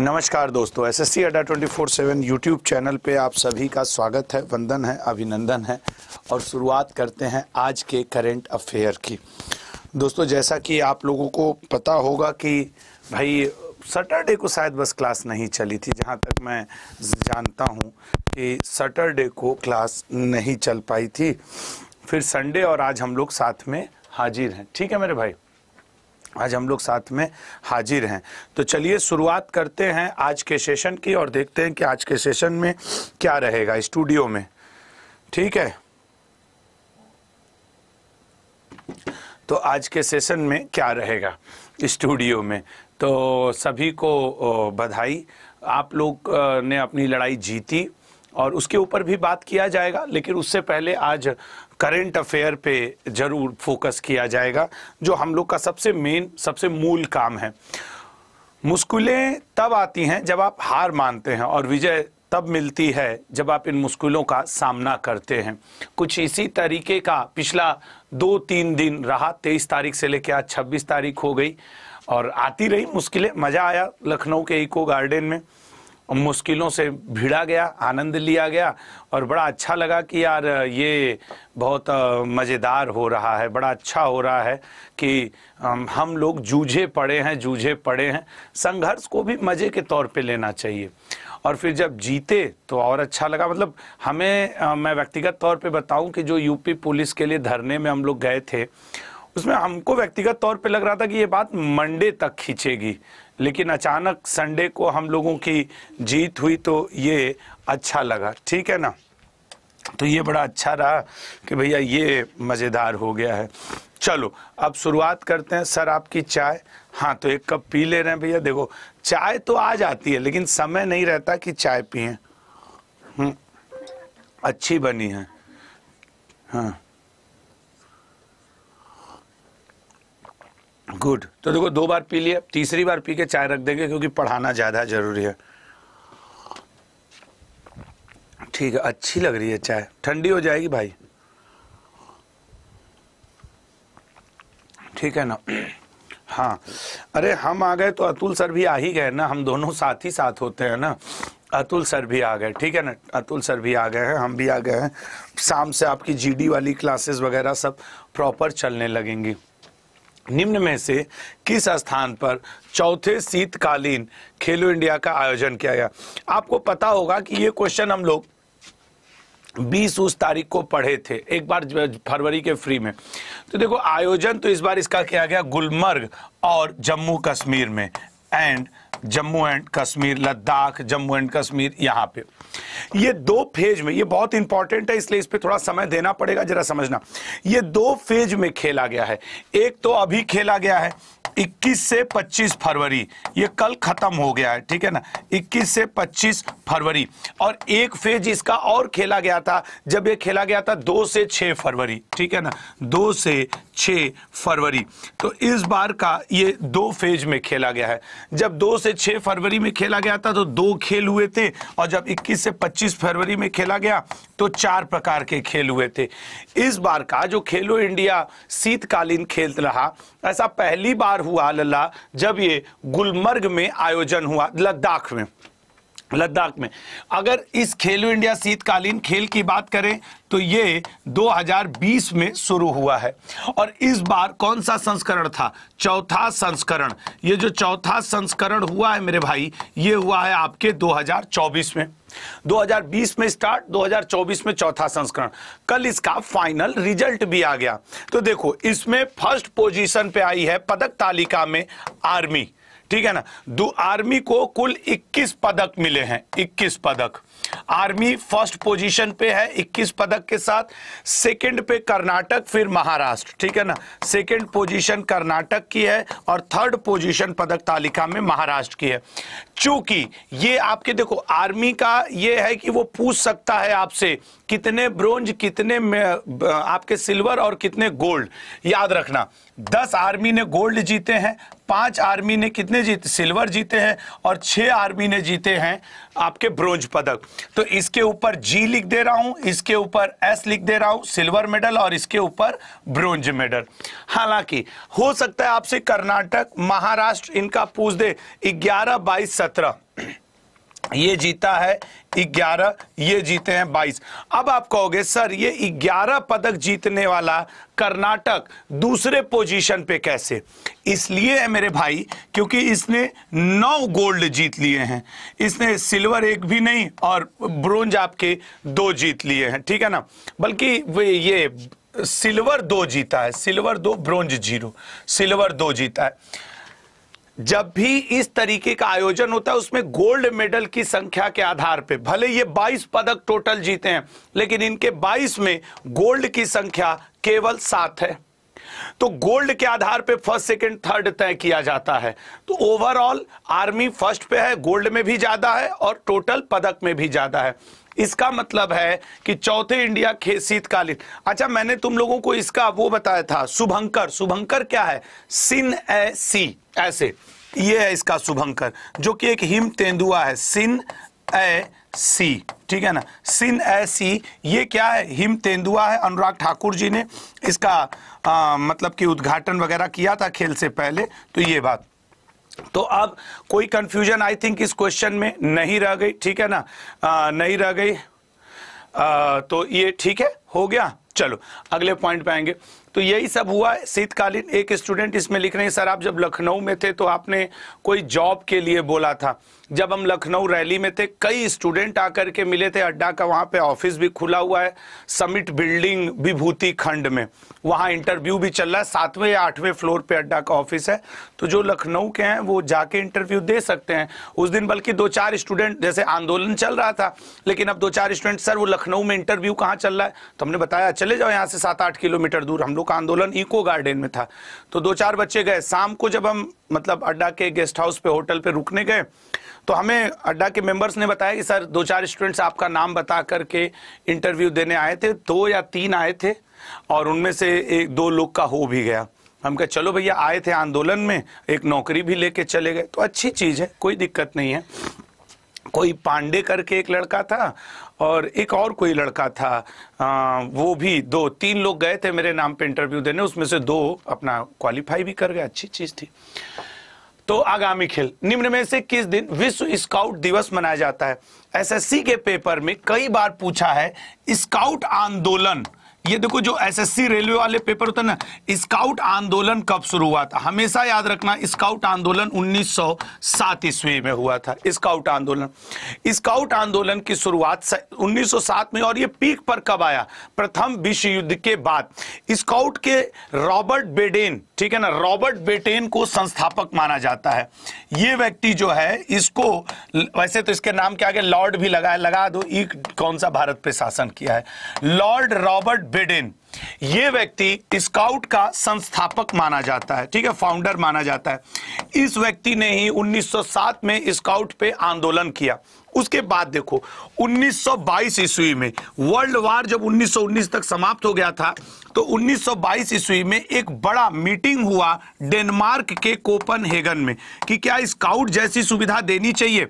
नमस्कार दोस्तों S S C Adda twenty four seven YouTube channel पे आप सभी का स्वागत है वंदन है अभिनंदन है और शुरुआत करते हैं आज के करेंट अफेयर की दोस्तों जैसा कि आप लोगों को पता होगा कि भाई सैटरडे को शायद बस क्लास नहीं चली थी जहाँ तक मैं जानता हूँ कि सैटरडे को क्लास नहीं चल पाई थी फिर संडे और आज हम लोग साथ में हाजिर हैं ठीक है मेरे भाई आज हम लोग साथ में हाजिर हैं तो चलिए शुरुआत करते हैं आज के सेशन की और देखते हैं कि आज के सेशन में क्या रहेगा स्टूडियो में ठीक है तो आज के सेशन में क्या रहेगा स्टूडियो में तो सभी को बधाई आप लोग ने अपनी लड़ाई जीती और उसके ऊपर भी बात किया जाएगा लेकिन उससे पहले आज करेंट अफेयर पे जरूर फोकस किया जाएगा जो हम लोग का सबसे मेन सबसे मूल काम है मुश्किलें तब आती हैं जब आप हार मानते हैं और विजय तब मिलती है जब आप इन मुश्किलों का सामना करते हैं कुछ इसी तरीके का पिछला दो तीन दिन रहा तेईस तारीख से लेकर आज छब्बीस तारीख हो गई और आती रही मुश्किलें मज़ा आया लखनऊ के इको गार्डन में मुश्किलों से भिड़ा गया आनंद लिया गया और बड़ा अच्छा लगा कि यार ये बहुत मज़ेदार हो रहा है बड़ा अच्छा हो रहा है कि हम लोग जूझे पड़े हैं जूझे पड़े हैं संघर्ष को भी मज़े के तौर पे लेना चाहिए और फिर जब जीते तो और अच्छा लगा मतलब हमें मैं व्यक्तिगत तौर पे बताऊं कि जो यूपी पुलिस के लिए धरने में हम लोग गए थे उसमें हमको व्यक्तिगत तौर पे लग रहा था कि ये बात मंडे तक खींचेगी लेकिन अचानक संडे को हम लोगों की जीत हुई तो ये अच्छा लगा ठीक है ना तो ये बड़ा अच्छा रहा कि भैया ये मज़ेदार हो गया है चलो अब शुरुआत करते हैं सर आपकी चाय हाँ तो एक कप पी ले रहे हैं भैया देखो चाय तो आ जाती है लेकिन समय नहीं रहता कि चाय पिए हम्म, अच्छी बनी है हाँ गुड तो देखो दो बार पी लिया तीसरी बार पी के चाय रख देंगे क्योंकि पढ़ाना ज़्यादा ज़रूरी है ठीक है अच्छी लग रही है चाय ठंडी हो जाएगी भाई ठीक है ना हाँ अरे हम आ गए तो अतुल सर भी आ ही गए ना हम दोनों साथ ही साथ होते हैं ना अतुल सर भी आ गए ठीक है ना अतुल सर भी आ गए हैं हम भी आ गए हैं शाम से आपकी जीडी वाली क्लासेस वगैरह सब प्रॉपर चलने लगेंगी निम्न में से किस स्थान पर चौथे शीतकालीन खेलो इंडिया का आयोजन किया गया आपको पता होगा कि ये क्वेश्चन हम लोग बीस उस तारीख को पढ़े थे एक बार फरवरी के फ्री में तो देखो आयोजन तो इस बार इसका किया गया गुलमर्ग और जम्मू कश्मीर में and Jammu and Kashmir Ladakh Jammu and Kashmir यहां पे ये दो फेज में ये बहुत इंपॉर्टेंट है इसलिए इस पे थोड़ा समय देना पड़ेगा जरा समझना ये दो फेज में खेला गया है एक तो अभी खेला गया है 21 से 25 फरवरी ये कल खत्म हो गया है ठीक है ना 21 से 25 फरवरी और एक फेज इसका और खेला गया था जब ये खेला गया था 2 से 6 फरवरी ठीक है ना 2 से 6 फरवरी तो इस बार का ये दो फेज में खेला गया है जब 2 से 6 फरवरी में खेला गया था तो दो खेल हुए थे और जब 21 से 25 फरवरी में खेला गया तो चार प्रकार के खेल हुए थे इस बार का जो खेलो इंडिया शीतकालीन खेल रहा ऐसा पहली बार हुआ लल्ला जब ये गुलमर्ग में आयोजन हुआ लद्दाख में लद्दाख में अगर इस खेलो इंडिया शीतकालीन खेल की बात करें तो ये 2020 में शुरू हुआ है और इस बार कौन सा संस्करण था चौथा संस्करण ये जो चौथा संस्करण हुआ है मेरे भाई ये हुआ है आपके 2024 में 2020 में स्टार्ट 2024 में चौथा संस्करण कल इसका फाइनल रिजल्ट भी आ गया तो देखो इसमें फर्स्ट पोजीशन पे आई है पदक तालिका में आर्मी ठीक है ना दो आर्मी को कुल 21 पदक मिले हैं 21 पदक आर्मी फर्स्ट पोजीशन पे है 21 पदक के साथ सेकंड पे कर्नाटक फिर महाराष्ट्र ठीक है ना सेकंड पोजीशन कर्नाटक की है और थर्ड पोजीशन पदक तालिका में महाराष्ट्र की है चूंकि ये आपके देखो आर्मी का ये है कि वो पूछ सकता है आपसे कितने ब्रोंज कितने आपके सिल्वर और कितने गोल्ड याद रखना दस आर्मी ने गोल्ड जीते हैं पांच आर्मी ने कितने जीते सिल्वर जीते हैं और छह आर्मी ने जीते हैं आपके ब्रोंज पदक तो इसके ऊपर जी लिख दे रहा हूं इसके ऊपर एस लिख दे रहा हूं सिल्वर मेडल और इसके ऊपर ब्रोंज मेडल हालांकि हो सकता है आपसे कर्नाटक महाराष्ट्र इनका पूछ दे ग्यारह बाईस सत्रह ये जीता है 11 ये जीते हैं 22 अब आप कहोगे सर ये 11 पदक जीतने वाला कर्नाटक दूसरे पोजीशन पे कैसे इसलिए है मेरे भाई क्योंकि इसने 9 गोल्ड जीत लिए हैं इसने सिल्वर एक भी नहीं और ब्रोंज आपके दो जीत लिए हैं ठीक है ना बल्कि वे ये सिल्वर दो जीता है सिल्वर दो ब्रोंज जीरो सिल्वर दो जीता है जब भी इस तरीके का आयोजन होता है उसमें गोल्ड मेडल की संख्या के आधार पे भले ये 22 पदक टोटल जीते हैं लेकिन इनके 22 में गोल्ड की संख्या केवल सात है तो गोल्ड के आधार पे फर्स्ट सेकंड थर्ड तय किया जाता है तो ओवरऑल आर्मी फर्स्ट पे है गोल्ड में भी ज्यादा है और टोटल पदक में भी ज्यादा है इसका मतलब है कि चौथे इंडिया शीतकालीन अच्छा मैंने तुम लोगों को इसका वो बताया था शुभंकर शुभंकर क्या है सिन ए सी ऐसे ये है इसका शुभंकर जो कि एक हिम तेंदुआ है सिन ए सी ठीक है ना सिन ए सी ये क्या है हिम तेंदुआ है अनुराग ठाकुर जी ने इसका आ, मतलब कि उद्घाटन वगैरह किया था खेल से पहले तो ये बात तो अब कोई कंफ्यूजन आई थिंक इस क्वेश्चन में नहीं रह गई ठीक है ना आ, नहीं रह गई आ, तो ये ठीक है हो गया चलो अगले पॉइंट पे आएंगे तो यही सब हुआ शीतकालीन एक स्टूडेंट इसमें लिख रहे हैं सर आप जब लखनऊ में थे तो आपने कोई जॉब के लिए बोला था जब हम लखनऊ रैली में थे कई स्टूडेंट आकर के मिले थे अड्डा का वहां पे ऑफिस भी खुला हुआ है समिट बिल्डिंग विभूति खंड में वहां इंटरव्यू भी चल रहा है सातवें या आठवें फ्लोर पे अड्डा का ऑफिस है तो जो लखनऊ के हैं वो जाके इंटरव्यू दे सकते हैं उस दिन बल्कि दो चार स्टूडेंट जैसे आंदोलन चल रहा था लेकिन अब दो चार स्टूडेंट सर वो लखनऊ में इंटरव्यू कहाँ चल रहा है तो हमने बताया चले जाओ यहाँ से सात आठ किलोमीटर दूर हम लोग का आंदोलन इको गार्डन में था तो दो चार बच्चे गए शाम को जब हम मतलब अड्डा के गेस्ट हाउस पे होटल पे रुकने गए तो हमें अड्डा के मेंबर्स ने बताया कि सर दो चार स्टूडेंट्स आपका नाम बता करके इंटरव्यू देने आए थे दो या तीन आए थे और उनमें से एक दो लोग का हो भी गया हम कह चलो भैया आए थे आंदोलन में एक नौकरी भी लेके चले गए तो अच्छी चीज़ है कोई दिक्कत नहीं है कोई पांडे करके एक लड़का था और एक और कोई लड़का था आ, वो भी दो तीन लोग गए थे मेरे नाम पे इंटरव्यू देने उसमें से दो अपना क्वालिफाई भी कर गए अच्छी चीज़ थी तो आगामी खेल निम्न में से किस दिन विश्व स्काउट दिवस मनाया जाता है एसएससी के पेपर में कई बार पूछा है स्काउट आंदोलन ये देखो जो एसएससी रेलवे वाले पेपर होते हैं ना स्काउट आंदोलन कब शुरू हुआ था हमेशा याद रखना स्काउट आंदोलन 1907 सौ ईस्वी में हुआ था स्काउट आंदोलन स्काउट आंदोलन की शुरुआत 1907 में और ये पीक पर कब आया प्रथम विश्व युद्ध के बाद स्काउट के रॉबर्ट बेडेन ठीक है ना रॉबर्ट बेटेन को संस्थापक माना जाता है ये व्यक्ति जो है इसको वैसे तो इसके नाम के आगे लॉर्ड भी लगा है लगा दो एक कौन सा भारत प्रशासन किया है लॉर्ड रॉबर्ट बेडेन ये व्यक्ति स्काउट का संस्थापक माना जाता है ठीक है फाउंडर माना जाता है इस व्यक्ति ने ही 1907 में स्काउट पे आंदोलन किया उसके बाद देखो 1922 ईस्वी में वर्ल्ड वार जब 1919 तक समाप्त हो गया था तो 1922 ईस्वी में एक बड़ा मीटिंग हुआ डेनमार्क के कोपनहेगन में कि क्या स्काउट जैसी सुविधा देनी चाहिए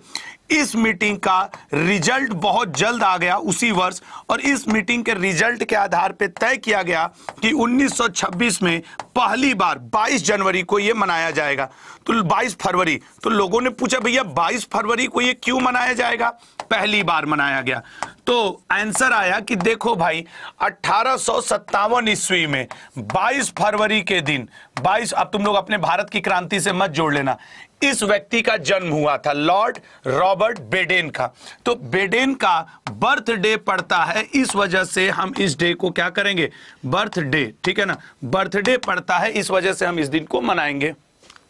इस मीटिंग का रिजल्ट बहुत जल्द आ गया उसी वर्ष और इस मीटिंग के रिजल्ट के आधार पर तय किया गया कि 1926 में पहली बार 22 जनवरी को यह मनाया जाएगा तो 22 फरवरी तो लोगों ने पूछा भैया 22 फरवरी को यह क्यों मनाया जाएगा पहली बार मनाया गया तो आंसर आया कि देखो भाई अठारह ईस्वी में 22 फरवरी के दिन 22 अब तुम लोग अपने भारत की क्रांति से मत जोड़ लेना इस व्यक्ति का जन्म हुआ था लॉर्ड रॉबर्ट बेडेन का तो बेडेन का बर्थडे पड़ता है इस वजह से हम इस डे को क्या करेंगे बर्थडे ठीक है ना बर्थडे पड़ता है इस वजह से हम इस दिन को मनाएंगे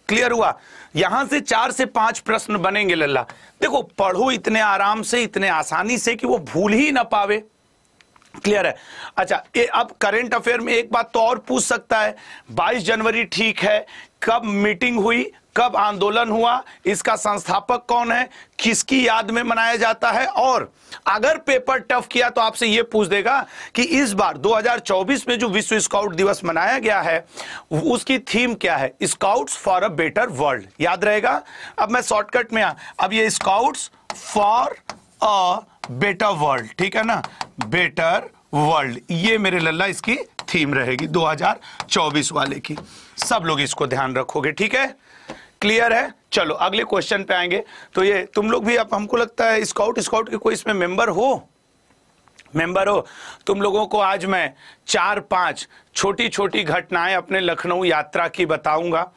क्लियर हुआ यहां से चार से पांच प्रश्न बनेंगे लल्ला देखो पढ़ो इतने आराम से इतने आसानी से कि वो भूल ही ना पावे क्लियर है अच्छा ए, अब करंट अफेयर में एक बात तो और पूछ सकता है 22 जनवरी ठीक है कब मीटिंग हुई कब आंदोलन हुआ इसका संस्थापक कौन है किसकी याद में मनाया जाता है और अगर पेपर टफ किया तो आपसे यह पूछ देगा कि इस बार 2024 में जो विश्व स्काउट दिवस मनाया गया है उसकी थीम क्या है scouts for a better world याद रहेगा अब मैं शॉर्टकट में आ अब ये scouts for a better world ठीक है ना बेटर वर्ल्ड ये मेरे लल्ला इसकी थीम रहेगी दो वाले की सब लोग इसको ध्यान रखोगे ठीक है क्लियर है चलो अगले क्वेश्चन पे आएंगे तो ये तुम लोग भी अब हमको लगता है स्काउट स्काउट के कोई इसमें मेंबर हो मेंबर हो तुम लोगों को आज मैं चार पांच छोटी छोटी घटनाएं अपने लखनऊ यात्रा की बताऊंगा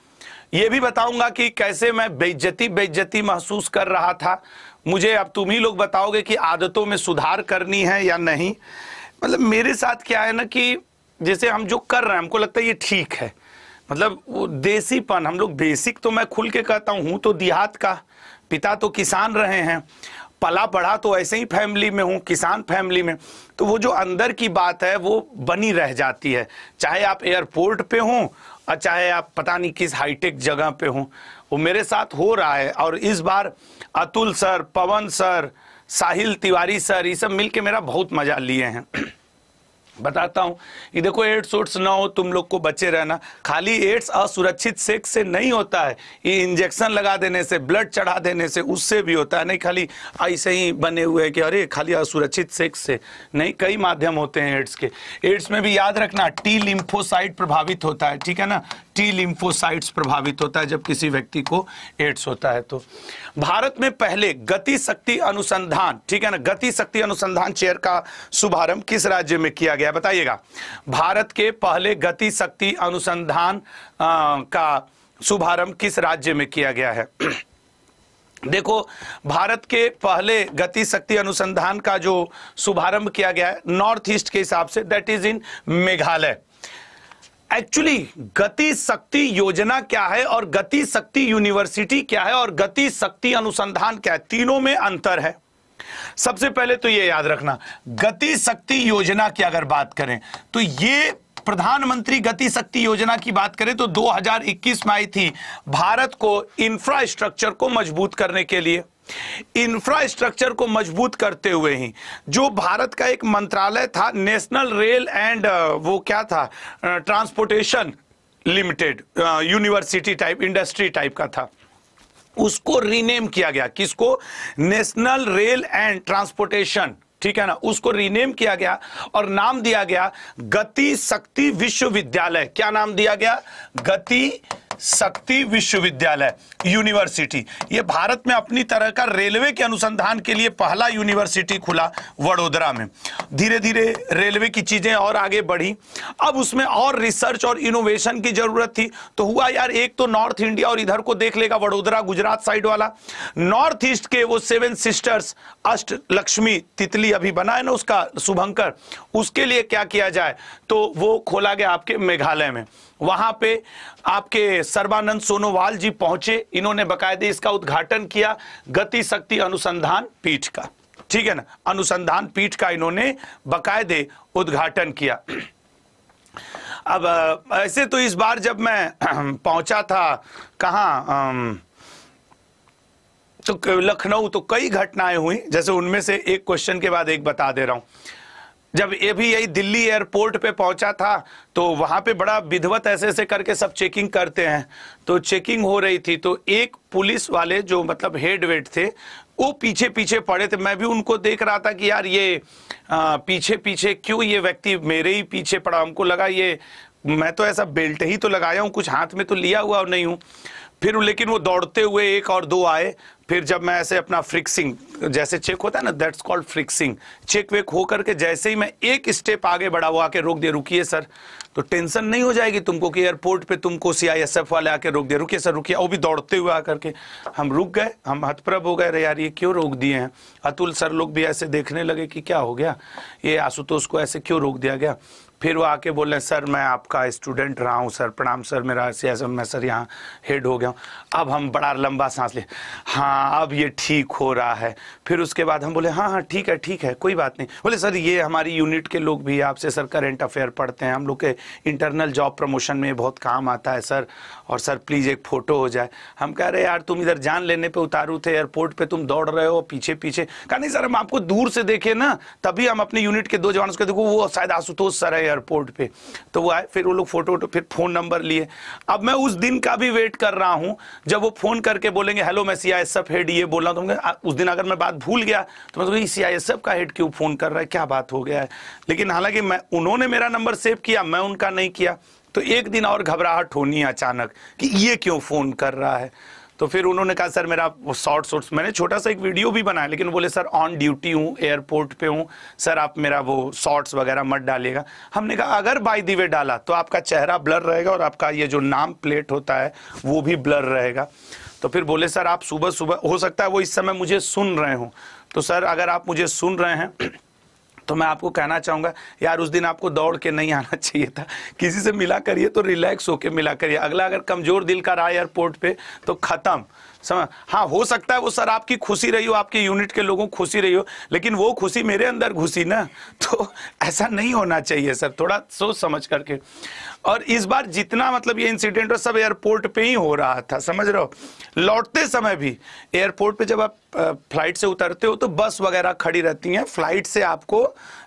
ये भी बताऊंगा कि कैसे मैं बेइज्जती बेइज्जती महसूस कर रहा था मुझे अब तुम ही लोग बताओगे कि आदतों में सुधार करनी है या नहीं मतलब मेरे साथ क्या है ना कि जैसे हम जो कर रहे हैं हमको लगता है ये ठीक है मतलब वो देसीपन हम लोग बेसिक तो मैं खुल के कहता हूँ हूँ तो देहात का पिता तो किसान रहे हैं पला पढ़ा तो ऐसे ही फैमिली में हूँ किसान फैमिली में तो वो जो अंदर की बात है वो बनी रह जाती है चाहे आप एयरपोर्ट पे हों और चाहे आप पता नहीं किस हाईटेक जगह पे हों वो मेरे साथ हो रहा है और इस बार Atul sir Pawan sir Sahil Tiwari sir ये सब मिल मेरा बहुत मज़ा लिए हैं बताता हूँ ये देखो एड्स उड्स ना हो तुम लोग को बचे रहना खाली एड्स असुरक्षित सेक्स से नहीं होता है ये इंजेक्शन लगा देने से ब्लड चढ़ा देने से उससे भी होता है नहीं खाली ऐसे ही बने हुए कि अरे खाली असुरक्षित सेक्स से नहीं कई माध्यम होते हैं एड्स के एड्स में भी याद रखना टी लिम्फोसाइट प्रभावित होता है ठीक है ना टी लिम्फोसाइट्स प्रभावित होता है जब किसी व्यक्ति को एड्स होता है तो भारत में पहले गति शक्ति अनुसंधान ठीक है ना गति शक्ति अनुसंधान चेयर का शुभारंभ किस राज्य में किया गया बताइएगा भारत के पहले गति शक्ति अनुसंधान आ, का शुभारंभ किस राज्य में किया गया है देखो भारत के पहले गति शक्ति अनुसंधान का जो शुभारंभ किया गया है नॉर्थ ईस्ट के हिसाब से that is in Meghalaya actually Gati Shakti योजना क्या है और गति शक्ति यूनिवर्सिटी क्या है और गति शक्ति अनुसंधान क्या है तीनों में अंतर है सबसे पहले तो यह याद रखना गति शक्ति योजना की अगर बात करें तो ये प्रधानमंत्री गति शक्ति योजना की बात करें तो 2021 में आई थी भारत को इंफ्रास्ट्रक्चर को मजबूत करने के लिए इंफ्रास्ट्रक्चर को मजबूत करते हुए ही जो भारत का एक मंत्रालय था नेशनल रेल एंड वो क्या था transportation limited university type industry type का था उसको रीनेम किया गया किसको नेशनल रेल एंड ट्रांसपोर्टेशन ठीक है ना उसको रीनेम किया गया और नाम दिया गया गति शक्ति विश्वविद्यालय क्या नाम दिया गया गति शक्ति विश्वविद्यालय यूनिवर्सिटी ये भारत में अपनी तरह का रेलवे के अनुसंधान के लिए पहला यूनिवर्सिटी खुला वडोदरा में धीरे धीरे रेलवे की चीजें और आगे बढ़ी अब उसमें और रिसर्च और इनोवेशन की जरूरत थी तो हुआ यार एक तो नॉर्थ इंडिया और इधर को देख लेगा वडोदरा गुजरात साइड वाला नॉर्थ ईस्ट के वो सेवन सिस्टर्स अष्ट लक्ष्मी तितली अभी बना है ना उसका शुभंकर उसके लिए क्या किया जाए तो वो खोला गया आपके मेघालय में वहां पे आपके सर्वानंद सोनोवाल जी पहुंचे इन्होंने बकायदे इसका उद्घाटन किया गति शक्ति अनुसंधान पीठ का ठीक है ना अनुसंधान पीठ का इन्होंने बकायदे उद्घाटन किया अब ऐसे तो इस बार जब मैं पहुंचा था कहा तो लखनऊ तो कई घटनाएं हुई जैसे उनमें से एक क्वेश्चन के बाद एक बता दे रहा हूं जब ये भी यही दिल्ली एयरपोर्ट पे पहुंचा था तो वहां पे बड़ा विधवत ऐसे ऐसे करके सब चेकिंग करते हैं तो चेकिंग हो रही थी तो एक पुलिस वाले जो मतलब हेड वेट थे वो पीछे पीछे पड़े थे मैं भी उनको देख रहा था कि यार ये आ, पीछे पीछे क्यों ये व्यक्ति मेरे ही पीछे पड़ा हमको लगा ये मैं तो ऐसा बेल्ट ही तो लगाया हूँ कुछ हाथ में तो लिया हुआ नहीं हूँ फिर लेकिन वो दौड़ते हुए एक और दो आए फिर जब मैं ऐसे अपना फ्रिक्सिंग जैसे चेक होता है ना दैट्स कॉल्ड फ्रिक्सिंग चेक वेक हो करके जैसे ही मैं एक स्टेप आगे बढ़ा वो आके रोक दे रुकिए सर तो टेंशन नहीं हो जाएगी तुमको कि एयरपोर्ट पे तुमको सीआईएसएफ वाले आके रोक दे रुकिए सर रुकिए वो भी दौड़ते हुए आकर के हम रुक गए हम हतप्रभ हो गए अरे यार ये क्यों रोक दिए हैं अतुल सर लोग भी ऐसे देखने लगे कि क्या हो गया ये आशुतोष को ऐसे क्यों रोक दिया गया फिर वो आके बोले सर मैं आपका स्टूडेंट रहा हूँ सर प्रणाम सर मेरा सियासत मैं सर यहाँ हेड हो गया हूँ अब हम बड़ा लंबा सांस ले हाँ अब ये ठीक हो रहा है फिर उसके बाद हम बोले हाँ हाँ ठीक है ठीक है कोई बात नहीं बोले सर ये हमारी यूनिट के लोग भी आपसे सर करेंट अफेयर पढ़ते हैं हम लोग के इंटरनल जॉब प्रमोशन में बहुत काम आता है सर और सर प्लीज़ एक फ़ोटो हो जाए हम कह रहे यार तुम इधर जान लेने पर उतारू थे एयरपोर्ट पर तुम दौड़ रहे हो पीछे पीछे कहा नहीं सर हम आपको दूर से देखें ना तभी हम अपने यूनिट के दो जवानों को देखो वो शायद आशुतोष सर है एयरपोर्ट पे तो वो आए फिर वो लोग फोटो वोटो फिर फ़ोन नंबर लिए अब मैं उस दिन का भी वेट कर रहा हूँ जब वो फ़ोन करके बोलेंगे हेलो मैं सी हेड ये बोल रहा हूँ तो उस दिन अगर मैं बात भूल गया तो मैं सी आई एस का हेड क्यों फ़ोन कर रहा है क्या बात हो गया है लेकिन हालांकि मैं उन्होंने मेरा नंबर सेव किया मैं उनका नहीं किया तो एक दिन और घबराहट होनी अचानक कि ये क्यों फ़ोन कर रहा है तो फिर उन्होंने कहा सर मेरा वो शॉर्ट शॉर्ट्स मैंने छोटा सा एक वीडियो भी बनाया लेकिन बोले सर ऑन ड्यूटी हूँ एयरपोर्ट पे हूँ सर आप मेरा वो शॉर्ट्स वगैरह मत डालिएगा हमने कहा अगर बाई दिवे डाला तो आपका चेहरा ब्लर रहेगा और आपका ये जो नाम प्लेट होता है वो भी ब्लर रहेगा तो फिर बोले सर आप सुबह सुबह हो सकता है वो इस समय मुझे सुन रहे हों तो सर अगर आप मुझे सुन रहे हैं तो मैं आपको कहना चाहूंगा यार उस दिन आपको दौड़ के नहीं आना चाहिए था किसी से मिला करिए तो रिलैक्स होकर मिला करिए अगला अगर कमज़ोर दिल का रहा एयरपोर्ट पे तो ख़त्म हाँ हो सकता है वो सर आपकी खुशी रही हो आपके यूनिट के लोगों खुशी रही हो लेकिन वो खुशी मेरे अंदर घुसी ना तो ऐसा नहीं होना चाहिए सर थोड़ा सोच समझ करके और इस बार जितना मतलब ये इंसिडेंट सब एयरपोर्ट पे ही हो रहा था समझ रहे हो लौटते समय भी एयरपोर्ट पे जब आप फ्लाइट से उतरते हो तो बस वगैरह खड़ी रहती है फ्लाइट से आपको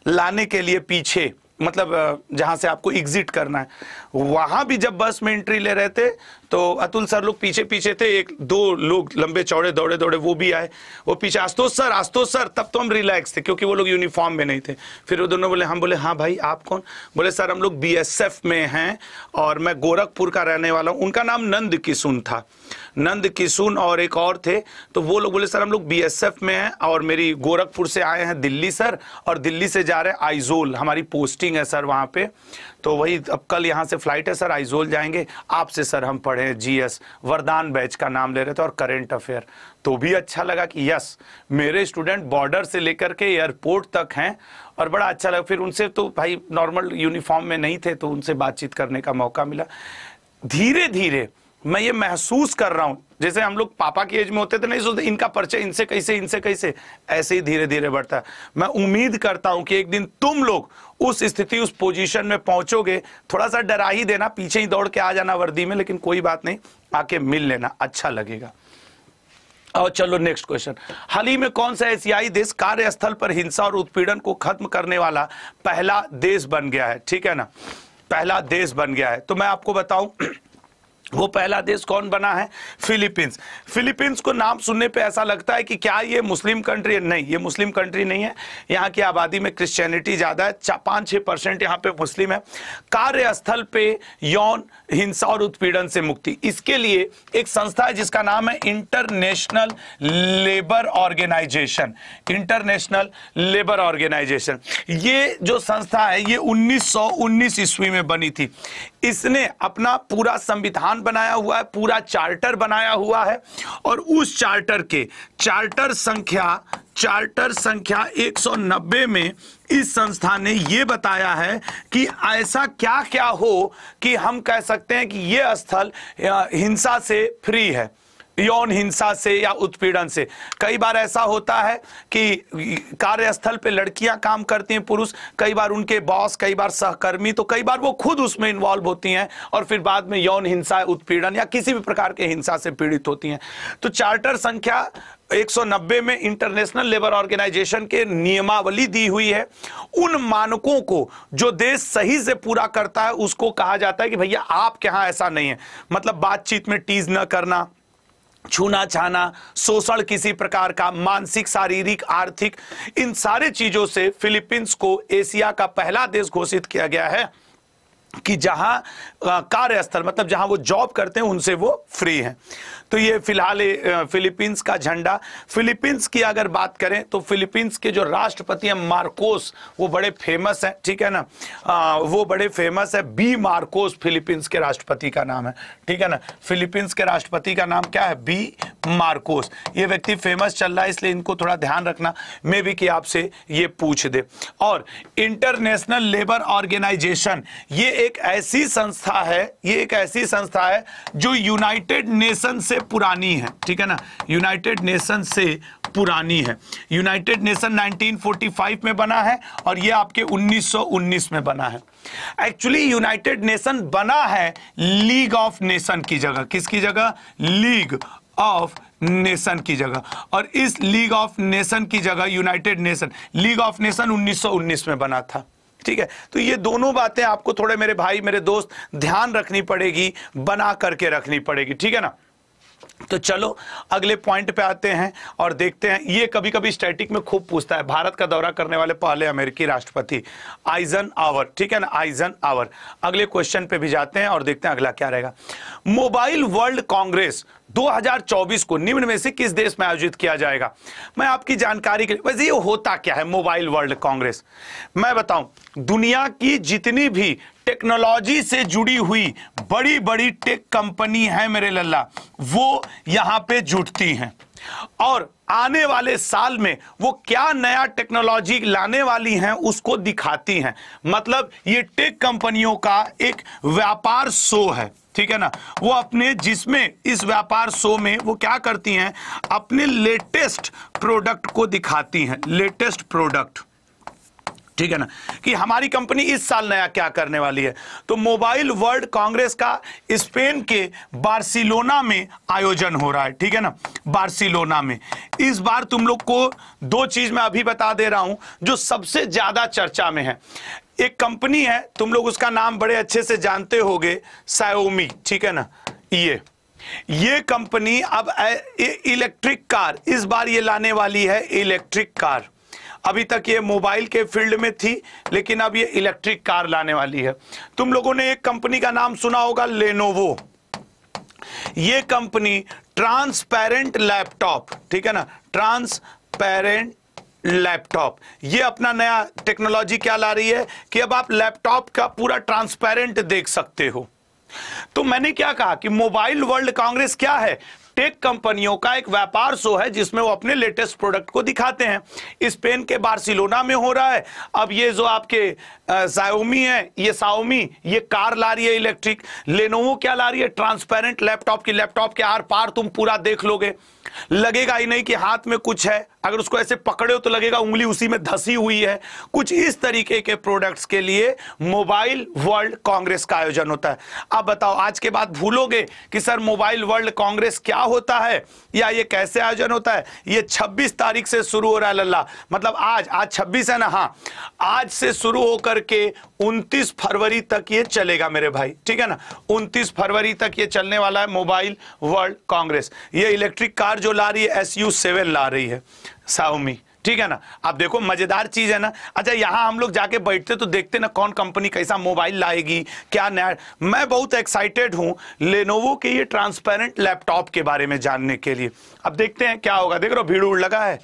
लाने के लिए पीछे मतलब जहां से आपको एग्जिट करना है वहां भी जब बस में एंट्री ले रहे थे तो अतुल सर लोग पीछे पीछे थे एक दो लोग लंबे चौड़े दौड़े दौड़े वो भी आए वो पीछे आस्तोस सर आस्तोस सर तब तो हम रिलैक्स थे क्योंकि वो लोग यूनिफॉर्म में नहीं थे फिर वो दोनों बोले हम बोले हाँ भाई आप कौन बोले सर हम लोग बी में हैं और मैं गोरखपुर का रहने वाला हूँ उनका नाम नंद किसुन था नंद किसुन और एक और थे तो वो लोग बोले सर हम लोग बी में हैं और मेरी गोरखपुर से आए हैं दिल्ली सर और दिल्ली से जा रहे हैं आइजोल हमारी पोस्टिंग है सर वहाँ पर तो वही अब कल यहाँ से फ्लाइट है सर आइजोल जाएंगे आपसे सर हम पढ़े जीएस वरदान बैच का नाम ले रहे थे और करेंट अफेयर तो भी अच्छा लगा कि यस मेरे स्टूडेंट बॉर्डर से लेकर के एयरपोर्ट तक हैं और बड़ा अच्छा लगा फिर उनसे तो भाई नॉर्मल यूनिफॉर्म में नहीं थे तो उनसे बातचीत करने का मौका मिला धीरे धीरे मैं ये महसूस कर रहा हूं जैसे हम लोग पापा की एज में होते थे नहीं सोचते इनका परिचय इनसे कैसे इनसे कैसे ऐसे ही धीरे धीरे बढ़ता है मैं उम्मीद करता हूं कि एक दिन तुम लोग उस स्थिति उस पोजीशन में पहुंचोगे थोड़ा सा डरा ही देना पीछे ही दौड़ के आ जाना वर्दी में लेकिन कोई बात नहीं आके मिल लेना अच्छा लगेगा और चलो नेक्स्ट क्वेश्चन हाल ही में कौन सा एशियाई देश कार्यस्थल पर हिंसा और उत्पीड़न को खत्म करने वाला पहला देश बन गया है ठीक है ना पहला देश बन गया है तो मैं आपको बताऊं वो पहला देश कौन बना है फिलीपींस फिलीपींस को नाम सुनने पे ऐसा लगता है कि क्या ये मुस्लिम कंट्री है नहीं ये मुस्लिम कंट्री नहीं है यहाँ की आबादी में क्रिश्चियनिटी ज़्यादा है पांच छह परसेंट यहाँ पे मुस्लिम है कार्यस्थल पे यौन हिंसा और उत्पीड़न से मुक्ति इसके लिए एक संस्था है जिसका नाम है international labour organisation international labour organisation ये जो संस्था है ये उन्नीस सौ ईस्वी में बनी थी इसने अपना पूरा संविधान बनाया हुआ है पूरा चार्टर बनाया हुआ है और उस चार्टर के चार्टर संख्या चार्टर संख्या 190 में इस संस्था ने यह बताया है कि ऐसा क्या क्या हो कि हम कह सकते हैं कि यह स्थल हिंसा से फ्री है यौन हिंसा से या उत्पीड़न से कई बार ऐसा होता है कि कार्यस्थल पे लड़कियां काम करती हैं पुरुष कई बार उनके बॉस कई बार सहकर्मी तो कई बार वो खुद उसमें इन्वॉल्व होती हैं और फिर बाद में यौन हिंसा उत्पीड़न या किसी भी प्रकार के हिंसा से पीड़ित होती हैं तो चार्टर संख्या 190 में इंटरनेशनल लेबर ऑर्गेनाइजेशन के नियमावली दी हुई है उन मानकों को जो देश सही से पूरा करता है उसको कहा जाता है कि भैया आप यहाँ ऐसा नहीं है मतलब बातचीत में टीज न करना छूना छाना शोषण किसी प्रकार का मानसिक शारीरिक आर्थिक इन सारे चीजों से फिलीपींस को एशिया का पहला देश घोषित किया गया है कि जहां कार्यस्थल मतलब जहां वो जॉब करते हैं उनसे वो फ्री हैं तो ये फिलहाल फिलीपींस का झंडा फिलीपींस की अगर बात करें तो फिलीपींस के जो राष्ट्रपति हैं मार्कोस वो बड़े फेमस हैं ठीक है ना आ, वो बड़े फेमस है बी मार्कोस फिलीपींस के राष्ट्रपति का नाम है ठीक है ना फिलीपींस के राष्ट्रपति का नाम क्या है बी मार्कोस ये व्यक्ति फेमस चल रहा है इसलिए इनको थोड़ा ध्यान रखना मे भी कि आपसे ये पूछ दे और इंटरनेशनल लेबर ऑर्गेनाइजेशन ये एक ऐसी संस्था है ये एक ऐसी संस्था है जो यूनाइटेड नेशन से पुरानी है ठीक है ना यूनाइटेड नेशन से पुरानी है यूनाइटेड नेशन 1945 में बना है और ये आपके 1919 में बना है एक्चुअली यूनाइटेड नेशन बना है लीग ऑफ नेशन की जगह किसकी जगह लीग ऑफ नेशन की जगह और इस लीग ऑफ नेशन की जगह united nation league of nation 1919 में बना था ठीक है तो ये दोनों बातें आपको थोड़े मेरे भाई मेरे दोस्त ध्यान रखनी पड़ेगी बना करके रखनी पड़ेगी ठीक है ना तो चलो अगले पॉइंट पे आते हैं और देखते हैं ये कभी कभी स्टैटिक में खूब पूछता है भारत का दौरा करने वाले पहले अमेरिकी राष्ट्रपति आइजन आवर ठीक है ना आइजन आवर अगले क्वेश्चन पे भी जाते हैं और देखते हैं अगला क्या रहेगा मोबाइल वर्ल्ड कांग्रेस 2024 को निम्न में से किस देश में आयोजित किया जाएगा मैं आपकी जानकारी के लिए वैसे ये होता क्या है मोबाइल वर्ल्ड कांग्रेस मैं बताऊं दुनिया की जितनी भी टेक्नोलॉजी से जुड़ी हुई बड़ी बड़ी टेक कंपनी है मेरे लल्ला वो यहां पे जुटती हैं और आने वाले साल में वो क्या नया टेक्नोलॉजी लाने वाली हैं उसको दिखाती हैं मतलब ये टेक कंपनियों का एक व्यापार शो है ठीक है ना वो अपने जिसमें इस व्यापार शो में वो क्या करती हैं अपने लेटेस्ट प्रोडक्ट को दिखाती हैं लेटेस्ट प्रोडक्ट ठीक है ना कि हमारी कंपनी इस साल नया क्या करने वाली है तो मोबाइल वर्ल्ड कांग्रेस का स्पेन के बार्सिलोना में आयोजन हो रहा है ठीक है ना बार्सिलोना में इस बार तुम लोग को दो चीज मैं अभी बता दे रहा हूं जो सबसे ज्यादा चर्चा में है एक कंपनी है तुम लोग उसका नाम बड़े अच्छे से जानते होगे सायोमी ठीक है ना ये ये कंपनी अब इलेक्ट्रिक कार इस बार ये लाने वाली है इलेक्ट्रिक कार अभी तक ये मोबाइल के फील्ड में थी लेकिन अब ये इलेक्ट्रिक कार लाने वाली है तुम लोगों ने एक कंपनी का नाम सुना होगा लेनोवो ये कंपनी ट्रांसपेरेंट लैपटॉप ठीक है ना ट्रांसपेरेंट लैपटॉप ये अपना नया टेक्नोलॉजी क्या ला रही है कि अब आप लैपटॉप का पूरा ट्रांसपेरेंट देख सकते हो तो मैंने क्या कहा कि मोबाइल वर्ल्ड कांग्रेस क्या है टेक कंपनियों का एक व्यापार शो है जिसमें वो अपने लेटेस्ट प्रोडक्ट को दिखाते हैं स्पेन के बार्सिलोना में हो रहा है अब ये जो आपके सायोमी है ये साओमी ये कार ला रही है इलेक्ट्रिक लेनोवो क्या ला रही है ट्रांसपेरेंट लैपटॉप की लैपटॉप के आर पार तुम पूरा देख लोगे लगेगा ही नहीं कि हाथ में कुछ है अगर उसको ऐसे पकड़े हो तो लगेगा उंगली उसी में धसी हुई है कुछ इस तरीके के प्रोडक्ट्स के लिए मोबाइल वर्ल्ड कांग्रेस का आयोजन होता है अब बताओ आज के बाद भूलोगे कि सर मोबाइल वर्ल्ड कांग्रेस क्या होता है या ये कैसे आयोजन होता है ये 26 तारीख से शुरू हो रहा है लल्ला मतलब आज आज 26 है ना हाँ आज से शुरू होकर के उनतीस फरवरी तक ये चलेगा मेरे भाई ठीक है ना उनतीस फरवरी तक ये चलने वाला है मोबाइल वर्ल्ड कांग्रेस ये इलेक्ट्रिक कार जो ला रही है एस यू सेवन ला रही है साउमी ठीक है ना आप देखो मजेदार चीज है ना अच्छा यहाँ हम लोग जाके बैठते तो देखते ना कौन कंपनी कैसा मोबाइल लाएगी क्या नया मैं बहुत एक्साइटेड हूँ लेनोवो के ये ट्रांसपेरेंट लैपटॉप के बारे में जानने के लिए अब देखते हैं क्या होगा देख रहे हो भीड़ उड़ लगा है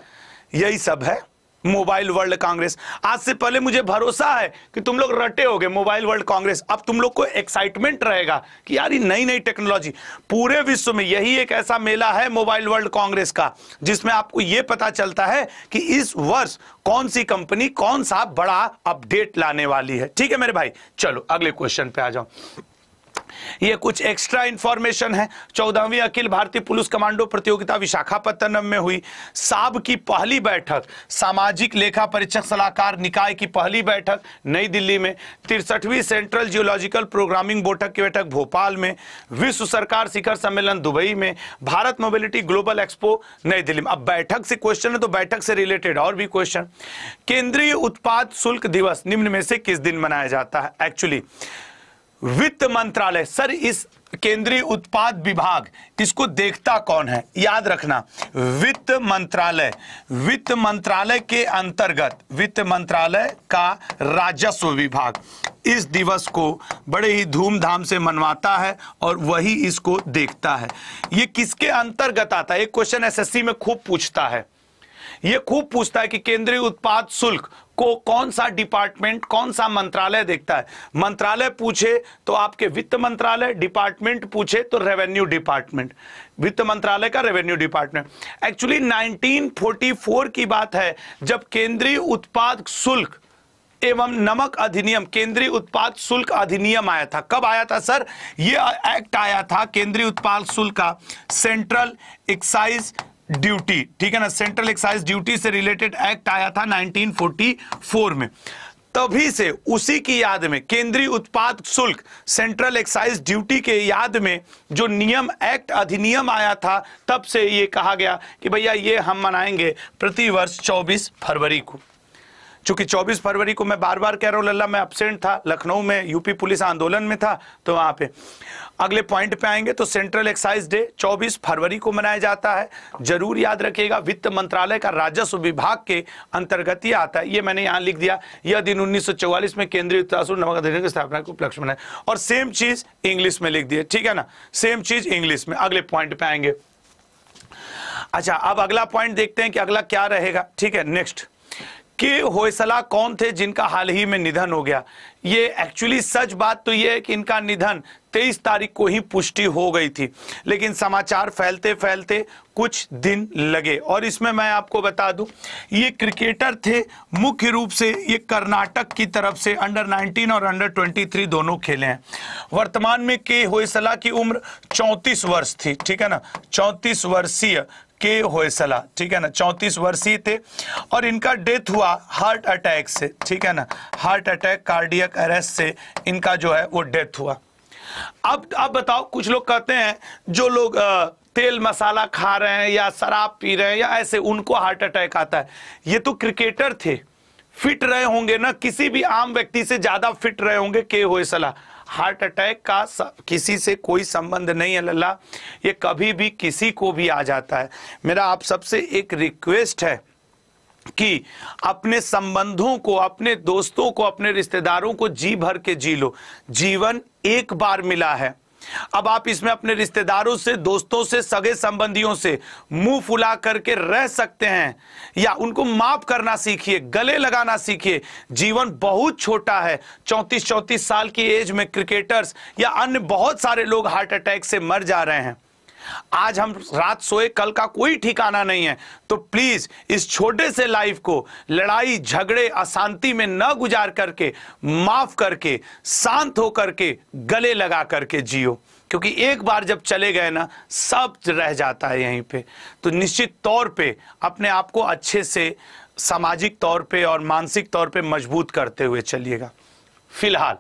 यही सब है मोबाइल वर्ल्ड कांग्रेस आज से पहले मुझे भरोसा है कि तुम लोग रटे हो मोबाइल वर्ल्ड कांग्रेस अब तुम लोग को एक्साइटमेंट रहेगा कि यार ये नई नई टेक्नोलॉजी पूरे विश्व में यही एक ऐसा मेला है मोबाइल वर्ल्ड कांग्रेस का जिसमें आपको ये पता चलता है कि इस वर्ष कौन सी कंपनी कौन सा बड़ा अपडेट लाने वाली है ठीक है मेरे भाई चलो अगले क्वेश्चन पे आ जाओ ये कुछ एक्स्ट्रा इंफॉर्मेशन है चौदहवीं अखिल भारतीय पुलिस कमांडो प्रतियोगिता विशाखापत्तनम में हुई साब की पहली बैठक सामाजिक लेखा परीक्षक सलाहकार निकाय की पहली बैठक नई दिल्ली में तिरसठवीं सेंट्रल जियोलॉजिकल प्रोग्रामिंग बैठक की बैठक भोपाल में विश्व सरकार शिखर सम्मेलन दुबई में भारत मोबिलिटी ग्लोबल एक्सपो नई दिल्ली में अब बैठक से क्वेश्चन है तो बैठक से रिलेटेड और भी क्वेश्चन केंद्रीय उत्पाद शुल्क दिवस निम्न में से किस दिन मनाया जाता है एक्चुअली वित्त मंत्रालय सर इस केंद्रीय उत्पाद विभाग इसको देखता कौन है याद रखना वित्त मंत्रालय वित्त मंत्रालय के अंतर्गत वित्त मंत्रालय का राजस्व विभाग इस दिवस को बड़े ही धूमधाम से मनवाता है और वही इसको देखता है ये किसके अंतर्गत आता है एक क्वेश्चन एसएससी में खूब पूछता है ये खूब पूछता है कि केंद्रीय उत्पाद शुल्क को कौन सा डिपार्टमेंट कौन सा मंत्रालय देखता है मंत्रालय पूछे तो आपके वित्त मंत्रालय डिपार्टमेंट पूछे तो रेवेन्यू डिपार्टमेंट वित्त मंत्रालय का रेवेन्यू डिपार्टमेंट एक्चुअली 1944 की बात है जब केंद्रीय उत्पाद शुल्क एवं नमक अधिनियम केंद्रीय उत्पाद शुल्क अधिनियम आया था कब आया था सर यह एक्ट आया था केंद्रीय उत्पाद शुल्क का सेंट्रल एक्साइज ड्यूटी ठीक है ना सेंट्रल एक्साइज ड्यूटी से रिलेटेड एक्ट आया था 1944 में तभी से उसी की याद में केंद्रीय उत्पाद शुल्क सेंट्रल एक्साइज ड्यूटी के याद में जो नियम एक्ट अधिनियम आया था तब से ये कहा गया कि भैया ये हम मनाएंगे प्रतिवर्ष 24 फरवरी को चूंकि 24 फरवरी को मैं बार बार कह रहा हूं लल्ला मैं अपसेंट था लखनऊ में यूपी पुलिस आंदोलन में था तो वहां पे अगले पॉइंट पे आएंगे तो सेंट्रल एक्साइज डे 24 फरवरी को मनाया जाता है जरूर याद रखिएगा वित्त मंत्रालय का राजस्व विभाग के अंतर्गत ही आता है ये मैंने यहां लिख दिया यह दिन 1944 में केंद्रीय उत्तरासुर नमक की स्थापना के उपलक्ष्य मनाया और सेम चीज इंग्लिश में लिख दिए ठीक है ना सेम चीज इंग्लिश में अगले पॉइंट पे आएंगे अच्छा अब अगला पॉइंट देखते हैं कि अगला क्या रहेगा ठीक है नेक्स्ट कि होयसला कौन थे जिनका हाल ही में निधन हो गया ये एक्चुअली सच बात तो ये है कि इनका निधन 23 तारीख को ही पुष्टि हो गई थी लेकिन समाचार फैलते फैलते कुछ दिन लगे और इसमें मैं आपको बता दूं ये क्रिकेटर थे मुख्य रूप से ये कर्नाटक की तरफ से अंडर 19 और अंडर 23 दोनों खेले हैं वर्तमान में के होयसला की उम्र 34 वर्ष थी ठीक है ना 34 वर्षीय के होयसला ठीक है ना चौंतीस वर्षीय थे और इनका डेथ हुआ हार्ट अटैक से ठीक है ना हार्ट अटैक कार्डियक अरेस्ट से इनका जो है वो डेथ हुआ अब अब बताओ कुछ लोग कहते हैं जो लोग आ, तेल मसाला खा रहे हैं या शराब पी रहे हैं या ऐसे उनको हार्ट अटैक आता है ये तो क्रिकेटर थे फिट रहे होंगे ना किसी भी आम व्यक्ति से ज्यादा फिट रहे होंगे के होयसला हार्ट अटैक का किसी से कोई संबंध नहीं है लल्ला ये कभी भी किसी को भी आ जाता है मेरा आप सबसे एक रिक्वेस्ट है कि अपने संबंधों को अपने दोस्तों को अपने रिश्तेदारों को जी भर के जी लो जीवन एक बार मिला है अब आप इसमें अपने रिश्तेदारों से दोस्तों से सगे संबंधियों से मुंह फुला करके रह सकते हैं या उनको माफ करना सीखिए गले लगाना सीखिए जीवन बहुत छोटा है चौंतीस चौंतीस साल की एज में क्रिकेटर्स या अन्य बहुत सारे लोग हार्ट अटैक से मर जा रहे हैं आज हम रात सोए कल का कोई ठिकाना नहीं है तो प्लीज इस छोटे से लाइफ को लड़ाई झगड़े अशांति में न गुजार करके माफ करके शांत होकर के गले लगा करके जियो क्योंकि एक बार जब चले गए ना सब रह जाता है यहीं पे तो निश्चित तौर पे अपने आप को अच्छे से सामाजिक तौर पे और मानसिक तौर पे मजबूत करते हुए चलिएगा फिलहाल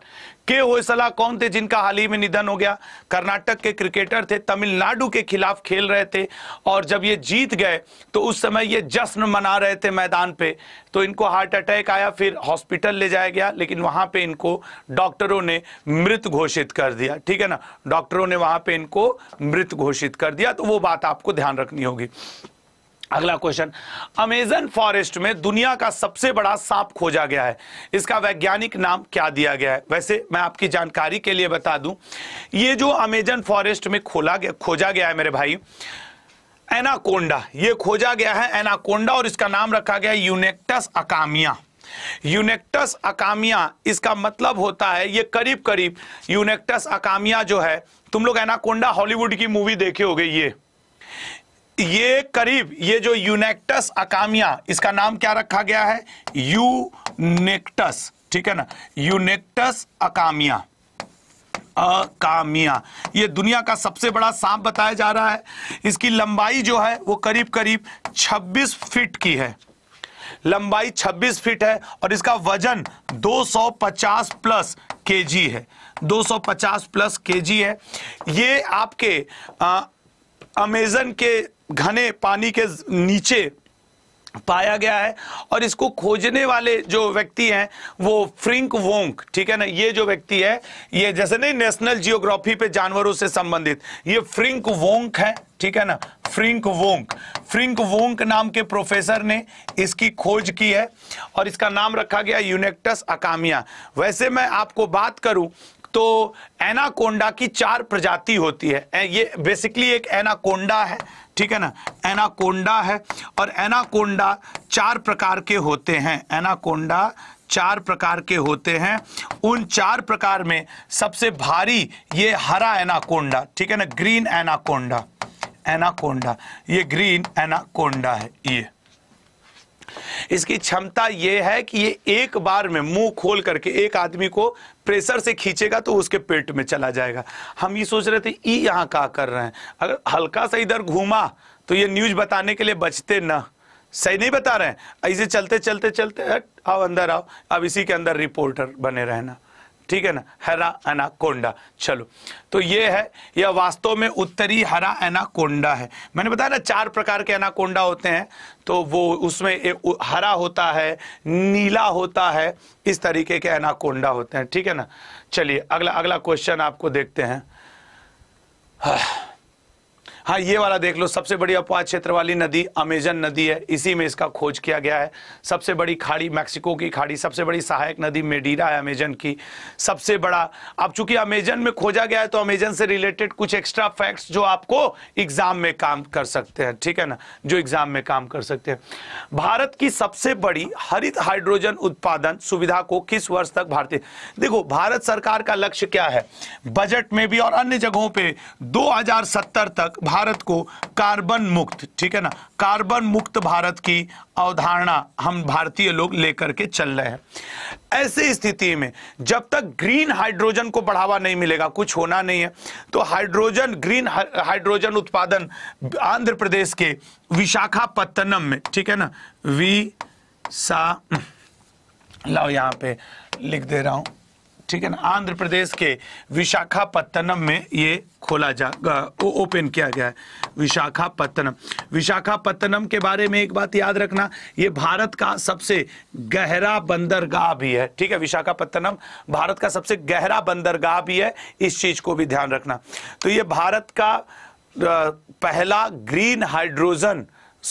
के होयसला कौन थे जिनका हाल ही में निधन हो गया कर्नाटक के क्रिकेटर थे तमिलनाडु के खिलाफ खेल रहे थे और जब ये जीत गए तो उस समय ये जश्न मना रहे थे मैदान पे तो इनको हार्ट अटैक आया फिर हॉस्पिटल ले जाया गया लेकिन वहाँ पे इनको डॉक्टरों ने मृत घोषित कर दिया ठीक है ना डॉक्टरों ने वहाँ पे इनको मृत घोषित कर दिया तो वो बात आपको ध्यान रखनी होगी अगला क्वेश्चन अमेजन फॉरेस्ट में दुनिया का सबसे बड़ा सांप खोजा गया है इसका वैज्ञानिक नाम क्या दिया गया है वैसे मैं आपकी जानकारी के लिए बता दूं ये जो अमेजन फॉरेस्ट में खोला गया खोजा गया है मेरे भाई एनाकोंडा ये खोजा गया है एनाकोंडा और इसका नाम रखा गया यूनेक्टस अकामिया यूनेक्टस अकामिया इसका मतलब होता है ये करीब करीब यूनेक्टस अकामिया जो है तुम लोग एनाकोंडा हॉलीवुड की मूवी देखे हो ये ये करीब ये जो यूनेक्टस अकामिया इसका नाम क्या रखा गया है यूनेक्टस ठीक है ना यूनेक्टस अकामिया अकामिया ये दुनिया का सबसे बड़ा सांप बताया जा रहा है इसकी लंबाई जो है वो करीब करीब 26 फीट की है लंबाई 26 फीट है और इसका वजन 250 प्लस केजी है 250 प्लस केजी है ये आपके आ, अमेजन के घने पानी के नीचे पाया गया है और इसको खोजने वाले जो व्यक्ति हैं वो फ्रिंक वोंक ठीक है ना ये जो व्यक्ति है ये जैसे नहीं नेशनल जियोग्राफी पे जानवरों से संबंधित ये फ्रिंक वोंक है ठीक है ना फ्रिंक वोंक फ्रिंक वोंक नाम के प्रोफेसर ने इसकी खोज की है और इसका नाम रखा गया यूनेक्टस अकामिया वैसे मैं आपको बात करूं तो एनाकोंडा की चार प्रजाति होती है ये बेसिकली एक एनाकोंडा है ठीक है ना एनाकोंडा है और एनाकोंडा चार प्रकार के होते हैं एनाकोंडा चार प्रकार के होते हैं उन चार प्रकार में सबसे भारी ये हरा एनाकोंडा ठीक है ना ग्रीन एनाकोंडा एनाकोंडा ये ग्रीन एनाकोंडा है ये इसकी क्षमता यह है कि ये एक बार में मुंह खोल करके एक आदमी को प्रेशर से खींचेगा तो उसके पेट में चला जाएगा हम ये सोच रहे थे ई यहाँ का कर रहे हैं अगर हल्का सा इधर घूमा तो ये न्यूज बताने के लिए बचते ना सही नहीं बता रहे हैं ऐसे चलते चलते चलते आओ अंदर आओ अब इसी के अंदर रिपोर्टर बने रहना ठीक है ना हरा एनाकोंडा चलो तो ये है यह वास्तव में उत्तरी हरा एनाकोंडा है मैंने बताया ना चार प्रकार के एनाकोंडा होते हैं तो वो उसमें हरा होता है नीला होता है इस तरीके के एनाकोंडा होते हैं ठीक है ना चलिए अगला अगला क्वेश्चन आपको देखते हैं हाँ। हाँ ये वाला देख लो सबसे बड़ी अपवाद क्षेत्र वाली नदी अमेजन नदी है इसी में इसका खोज किया गया है सबसे बड़ी खाड़ी मैक्सिको की खाड़ी सबसे बड़ी सहायक नदी मेडीरा है अमेजन की सबसे बड़ा अब चूंकि अमेजन में खोजा गया है तो अमेजन से रिलेटेड कुछ एक्स्ट्रा फैक्ट्स जो आपको एग्जाम में काम कर सकते हैं ठीक है ना जो एग्जाम में काम कर सकते हैं भारत की सबसे बड़ी हरित हाइड्रोजन उत्पादन सुविधा को किस वर्ष तक भारतीय देखो भारत सरकार का लक्ष्य क्या है बजट में भी और अन्य जगहों पे दो तक भारत को कार्बन मुक्त ठीक है ना कार्बन मुक्त भारत की अवधारणा हम भारतीय लोग लेकर के चल रहे हैं ऐसी स्थिति में जब तक ग्रीन हाइड्रोजन को बढ़ावा नहीं मिलेगा कुछ होना नहीं है तो हाइड्रोजन ग्रीन हाइड्रोजन उत्पादन आंध्र प्रदेश के विशाखापत्तनम में ठीक है ना वी सा लाओ यहां पे लिख दे रहा हूं ठीक है ना आंध्र प्रदेश के विशाखापत्तनम में ये खोला जा ओपन किया गया है विशाखापत्तनम विशाखापत्तनम के बारे में एक बात याद रखना ये भारत का सबसे गहरा बंदरगाह भी है ठीक है विशाखापत्तनम भारत का सबसे गहरा बंदरगाह भी है इस चीज को भी ध्यान रखना तो ये भारत का पहला ग्रीन हाइड्रोजन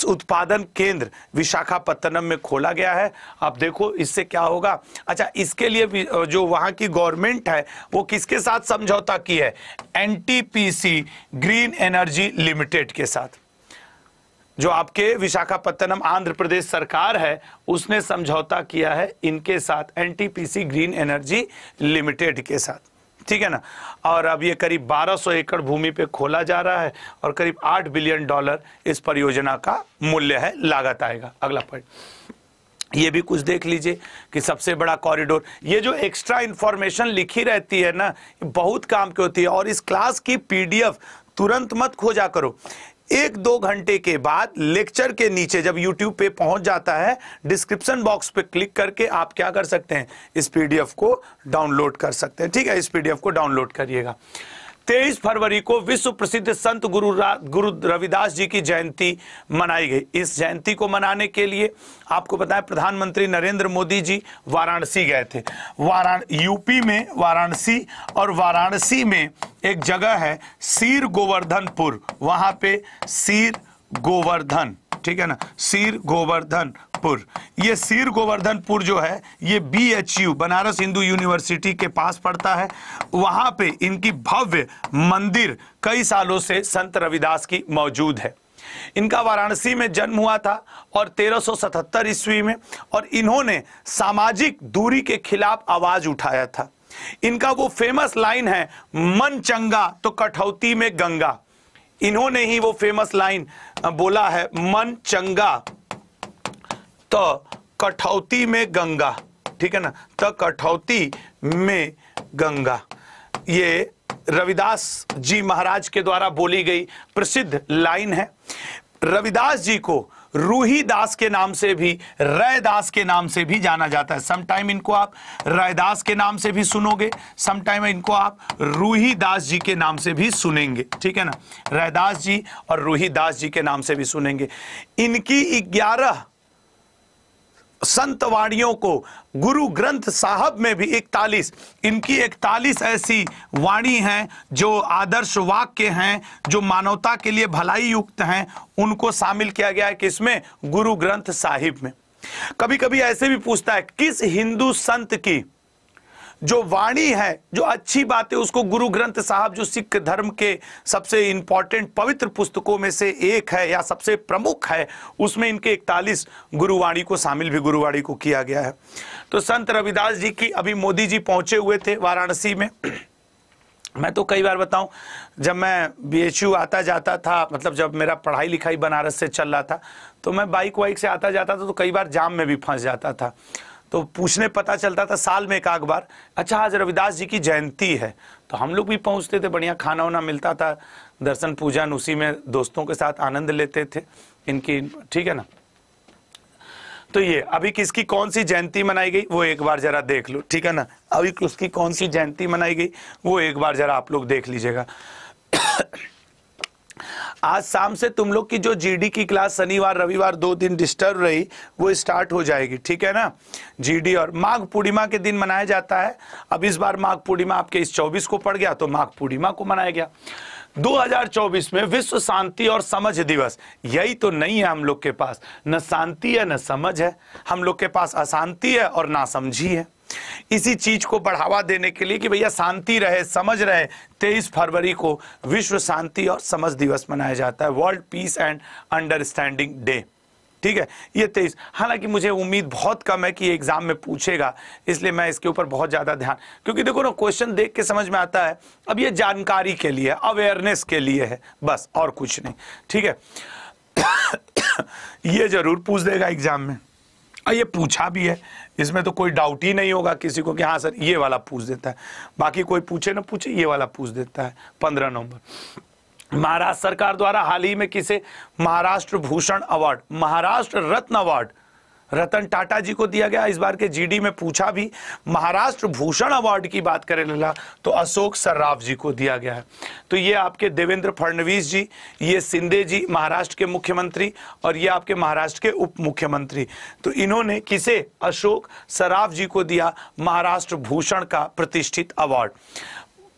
उत्पादन केंद्र विशाखापत्तनम में खोला गया है आप देखो इससे क्या होगा अच्छा इसके लिए जो वहां की गवर्नमेंट है वो किसके साथ समझौता की है एनटीपीसी ग्रीन एनर्जी लिमिटेड के साथ जो आपके विशाखापत्तनम आंध्र प्रदेश सरकार है उसने समझौता किया है इनके साथ एनटीपीसी ग्रीन एनर्जी लिमिटेड के साथ ठीक है ना और अब ये करीब 1200 एकड़ भूमि पे खोला जा रहा है और करीब 8 बिलियन डॉलर इस परियोजना का मूल्य है लागत आएगा अगला पॉइंट ये भी कुछ देख लीजिए कि सबसे बड़ा कॉरिडोर ये जो एक्स्ट्रा इंफॉर्मेशन लिखी रहती है ना बहुत काम की होती है और इस क्लास की पीडीएफ तुरंत मत खोजा करो एक दो घंटे के बाद लेक्चर के नीचे जब यूट्यूब पे पहुंच जाता है डिस्क्रिप्शन बॉक्स पे क्लिक करके आप क्या कर सकते हैं इस पीडीएफ को डाउनलोड कर सकते हैं ठीक है इस पीडीएफ को डाउनलोड करिएगा तेईस फरवरी को विश्व प्रसिद्ध संत गुरु गुरु रविदास जी की जयंती मनाई गई इस जयंती को मनाने के लिए आपको बताएं प्रधानमंत्री नरेंद्र मोदी जी वाराणसी गए थे वाराण यूपी में वाराणसी और वाराणसी में एक जगह है सीर गोवर्धनपुर वहां पे सीर गोवर्धन ठीक है ना सीर गोवर्धनपुर ये सीर गोवर्धनपुर जो है ये बीएचयू बनारस हिंदू यूनिवर्सिटी के पास पड़ता है वहां पे इनकी भव्य मंदिर कई सालों से संत रविदास की मौजूद है इनका वाराणसी में जन्म हुआ था और 1377 ईस्वी में और इन्होंने सामाजिक दूरी के खिलाफ आवाज उठाया था इनका वो फेमस लाइन है मन चंगा तो कठौती में गंगा इन्होंने ही वो फेमस लाइन बोला है मन चंगा तो कठौती में गंगा ठीक है ना तो कठौती में गंगा ये रविदास जी महाराज के द्वारा बोली गई प्रसिद्ध लाइन है रविदास जी को रूही दास के नाम से भी रैदास के नाम से भी जाना जाता है समटाइम इनको आप रैदास के नाम से भी सुनोगे समटाइम इनको आप रूही दास जी के नाम से भी सुनेंगे ठीक है ना रैदास जी और रूही दास जी के नाम से भी सुनेंगे इनकी ग्यारह संत वाणियों को गुरु ग्रंथ साहब में भी इकतालीस इनकी इकतालीस ऐसी वाणी हैं जो आदर्श वाक्य हैं जो मानवता के लिए भलाई युक्त हैं उनको शामिल किया गया है किसमें गुरु ग्रंथ साहिब में कभी कभी ऐसे भी पूछता है किस हिंदू संत की जो वाणी है जो अच्छी बात है उसको गुरु ग्रंथ साहब जो सिख धर्म के सबसे इंपॉर्टेंट पवित्र पुस्तकों में से एक है या सबसे प्रमुख है उसमें इनके इकतालीस गुरुवाणी को शामिल भी गुरुवाणी को किया गया है तो संत रविदास जी की अभी मोदी जी पहुंचे हुए थे वाराणसी में मैं तो कई बार बताऊं जब मैं यू आता जाता था मतलब जब मेरा पढ़ाई लिखाई बनारस से चल रहा था तो मैं बाइक वाइक से आता जाता था तो कई बार जाम में भी फंस जाता था तो पूछने पता चलता था साल में एक आग बार अच्छा आज रविदास जी की जयंती है तो हम लोग भी पहुंचते थे बढ़िया खाना वाना मिलता था दर्शन पूजन उसी में दोस्तों के साथ आनंद लेते थे इनकी ठीक है ना तो ये अभी किसकी कौन सी जयंती मनाई गई वो एक बार जरा देख लो ठीक है ना अभी किसकी कौन सी जयंती मनाई गई वो एक बार जरा आप लोग देख लीजिएगा आज शाम से तुम लोग की जो जीडी की क्लास शनिवार रविवार दो दिन डिस्टर्ब रही वो स्टार्ट हो जाएगी ठीक है ना जीडी और माघ पूर्णिमा के दिन मनाया जाता है अब इस बार माघ पूर्णिमा आपके इस चौबीस को पड़ गया तो माघ पूर्णिमा को मनाया गया 2024 में विश्व शांति और समझ दिवस यही तो नहीं है हम लोग के पास न शांति है न समझ है हम लोग के पास अशांति है और ना समझी है इसी चीज को बढ़ावा देने के लिए कि भैया शांति रहे समझ रहे तेईस फरवरी को विश्व शांति और समझ दिवस मनाया जाता है world peace and understanding day ठीक है ये तेईस हालांकि मुझे उम्मीद बहुत कम है कि एग्जाम में पूछेगा इसलिए मैं इसके ऊपर बहुत ज़्यादा ध्यान क्योंकि देखो ना क्वेश्चन देख के समझ में आता है अब ये जानकारी के लिए अवेयरनेस के लिए है बस और कुछ नहीं ठीक है ये जरूर पूछ देगा एग्जाम में हाँ, ये पूछा भी है इसमें तो कोई डाउट ही नहीं होगा किसी को कि हाँ सर ये वाला पूछ देता है बाकी कोई पूछे ना पूछे ये वाला पूछ देता है पंद्रह नवंबर महाराष्ट्र सरकार द्वारा हाल ही में किसे महाराष्ट्र भूषण अवार्ड महाराष्ट्र रत्न अवार्ड रतन टाटा जी को दिया गया इस बार के जीडी में पूछा भी महाराष्ट्र भूषण अवार्ड की बात करें लला तो अशोक सर्राफ जी को दिया गया है तो ये आपके देवेंद्र फडणवीस जी ये सिंधे जी महाराष्ट्र के मुख्यमंत्री और ये आपके महाराष्ट्र के उप मुख्यमंत्री तो इन्होंने किसे अशोक सर्राफ जी को दिया महाराष्ट्र भूषण का प्रतिष्ठित अवार्ड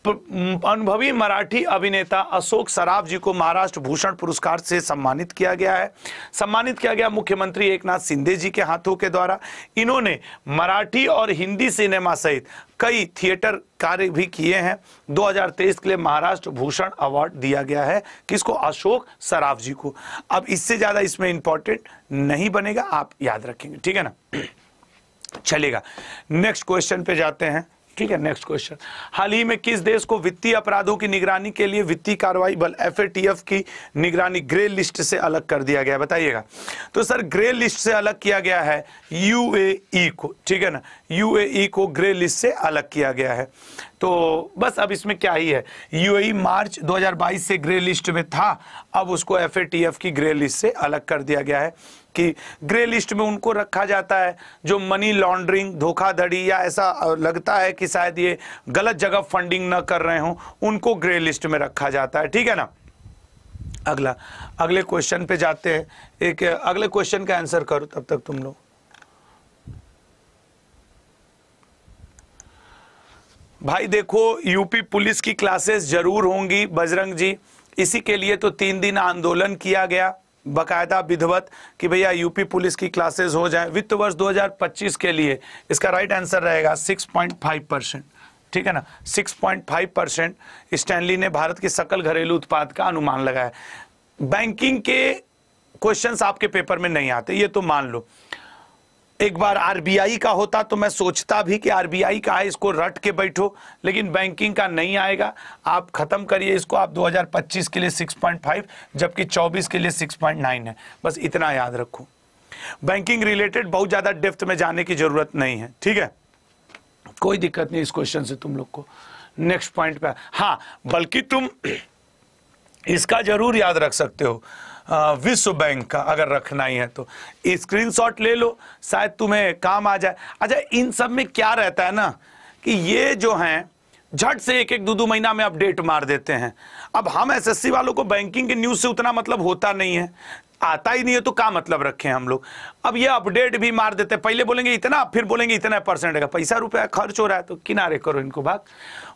अनुभवी मराठी अभिनेता अशोक सराफ जी को महाराष्ट्र भूषण पुरस्कार से सम्मानित किया गया है सम्मानित किया गया मुख्यमंत्री एकनाथ शिंदे जी के हाथों के द्वारा इन्होंने मराठी और हिंदी सिनेमा सहित कई थिएटर कार्य भी किए हैं 2023 के लिए महाराष्ट्र भूषण अवार्ड दिया गया है किसको अशोक सराफ जी को अब इससे ज़्यादा इसमें इंपॉर्टेंट नहीं बनेगा आप याद रखेंगे ठीक है ना चलेगा नेक्स्ट क्वेश्चन पे जाते हैं ठीक है नेक्स्ट क्वेश्चन हाल ही में किस देश को वित्तीय अपराधों की निगरानी के लिए वित्तीय कार्रवाई बल एफ की निगरानी ग्रे लिस्ट से अलग कर दिया गया बताइएगा तो सर ग्रे लिस्ट से अलग किया गया है यूएई e को ठीक है ना यूएई e को ग्रे लिस्ट से अलग किया गया है तो बस अब इसमें क्या ही है यूएई e मार्च 2022 से ग्रे लिस्ट में था अब उसको एफ की ग्रे लिस्ट से अलग कर दिया गया है कि ग्रे लिस्ट में उनको रखा जाता है जो मनी लॉन्ड्रिंग धोखाधड़ी या ऐसा लगता है कि शायद ये गलत जगह फंडिंग ना कर रहे हों उनको ग्रे लिस्ट में रखा जाता है ठीक है ना अगला अगले क्वेश्चन पे जाते हैं एक अगले क्वेश्चन का आंसर करो तब तक तुम लोग भाई देखो यूपी पुलिस की क्लासेस जरूर होंगी बजरंग जी इसी के लिए तो तीन दिन आंदोलन किया गया बकायदा विधिवत कि भैया यूपी पुलिस की क्लासेस हो जाए वित्त वर्ष 2025 के लिए इसका राइट आंसर रहेगा 6.5 परसेंट ठीक है ना 6.5 परसेंट स्टैनली ने भारत के सकल घरेलू उत्पाद का अनुमान लगाया बैंकिंग के क्वेश्चंस आपके पेपर में नहीं आते ये तो मान लो एक बार आरबीआई का होता तो मैं सोचता भी कि आरबीआई का है इसको रट के बैठो लेकिन बैंकिंग का नहीं आएगा आप ख़त्म करिए इसको आप 2025 के लिए 6.5 जबकि 24 के लिए 6.9 है बस इतना याद रखो बैंकिंग रिलेटेड बहुत ज़्यादा डेफ्थ में जाने की ज़रूरत नहीं है ठीक है कोई दिक्कत नहीं इस क्वेश्चन से तुम लोग को नेक्स्ट पॉइंट पे हाँ बल्कि तुम इसका जरूर याद रख सकते हो विश्व बैंक का अगर रखना ही है तो स्क्रीनशॉट ले लो शायद तुम्हें काम आ जाए अच्छा इन सब में क्या रहता है ना कि ये जो हैं झट से एक एक दो दो महीना में अपडेट मार देते हैं अब हम एसएससी वालों को बैंकिंग के न्यूज़ से उतना मतलब होता नहीं है आता ही नहीं है तो क्या मतलब रखे हम लोग अब ये अपडेट भी मार देते हैं पहले बोलेंगे इतना फिर बोलेंगे इतना परसेंट का पैसा रुपया खर्च हो रहा है तो किनारे करो इनको भाग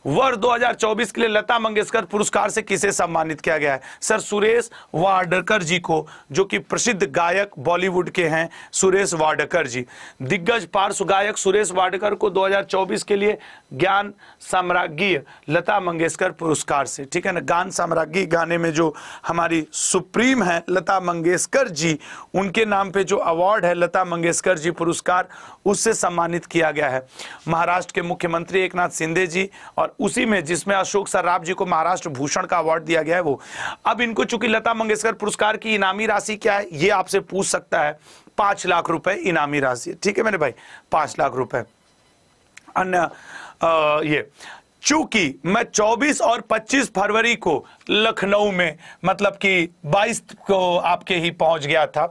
वर्ष 2024 के लिए लता मंगेशकर पुरस्कार से किसे सम्मानित किया गया है सर सुरेश वाडकर जी को जो कि प्रसिद्ध गायक बॉलीवुड के हैं सुरेश वाडकर जी दिग्गज पार्श्व गायक सुरेश वाडकर को 2024 के लिए ज्ञान साम्राज्ञी लता मंगेशकर पुरस्कार से ठीक है ना गान साम्राज्ञी गाने में जो हमारी सुप्रीम है लता मंगेश मंगेशकर जी उनके नाम पे जो अवार्ड है लता मंगेशकर जी पुरस्कार उससे सम्मानित किया गया है महाराष्ट्र के मुख्यमंत्री एक शिंदे जी और उसी में जिसमें अशोक सर्राफ जी को महाराष्ट्र भूषण का अवार्ड दिया गया है वो अब इनको चूंकि लता मंगेशकर पुरस्कार की इनामी राशि क्या है ये आपसे पूछ सकता है पांच लाख रुपए इनामी राशि ठीक है मेरे भाई पांच लाख रुपए अन्य आ, ये चूंकि मैं 24 और 25 फरवरी को लखनऊ में मतलब कि 22 को आपके ही पहुंच गया था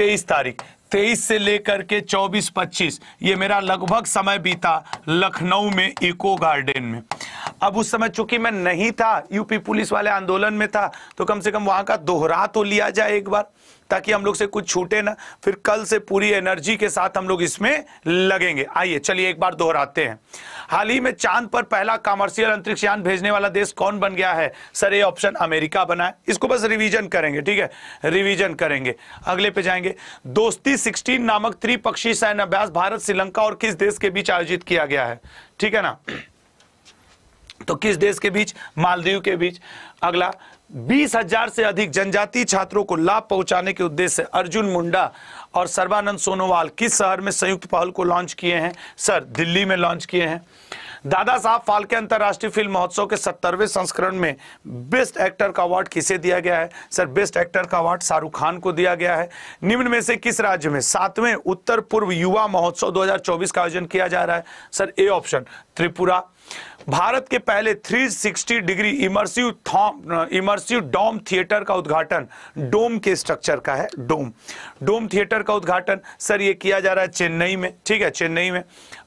23 तारीख 23 से लेकर के 24 25 ये मेरा लगभग समय बीता लखनऊ में इको गार्डन में अब उस समय चूंकि मैं नहीं था यूपी पुलिस वाले आंदोलन में था तो कम से कम वहां का दोहरा तो लिया जाए एक बार ताकि हम लोग से कुछ छूटे ना फिर कल से पूरी एनर्जी के साथ हम लोग इसमें लगेंगे आइए चलिए एक बार दोहराते हैं हाल ही में चांद पर पहला कॉमर्शियल अंतरिक्ष यान भेजने वाला देश कौन बन गया है सर ये ऑप्शन अमेरिका बना है इसको बस रिवीजन करेंगे ठीक है रिवीजन करेंगे अगले पे जाएंगे दोस्ती सिक्सटीन नामक त्रिपक्षीय सैन्य अभ्यास भारत श्रीलंका और किस देश के बीच आयोजित किया गया है ठीक है ना तो किस देश के बीच मालदीव के बीच अगला बीस हजार से अधिक जनजातीय छात्रों को लाभ पहुंचाने के उद्देश्य से अर्जुन मुंडा और सर्वानंद सोनोवाल किस शहर में संयुक्त पहल को लॉन्च किए हैं सर दिल्ली में लॉन्च किए हैं दादा साहब फाल्के अंतर्राष्ट्रीय फिल्म महोत्सव के सत्तरवें संस्करण में बेस्ट एक्टर का अवार्ड किसे दिया गया है सर बेस्ट एक्टर का अवार्ड शाहरुख खान को दिया गया है निम्न में से किस राज्य में सातवें उत्तर पूर्व युवा महोत्सव 2024 का आयोजन किया जा रहा है sir A option Tripura Bharat के पहले 360 degree immersive immersive dome theatre का उद्घाटन डोम के स्ट्रक्चर का है डोम डोम थिएटर का उद्घाटन सर ये किया जा रहा है चेन्नई में ठीक है चेन्नई में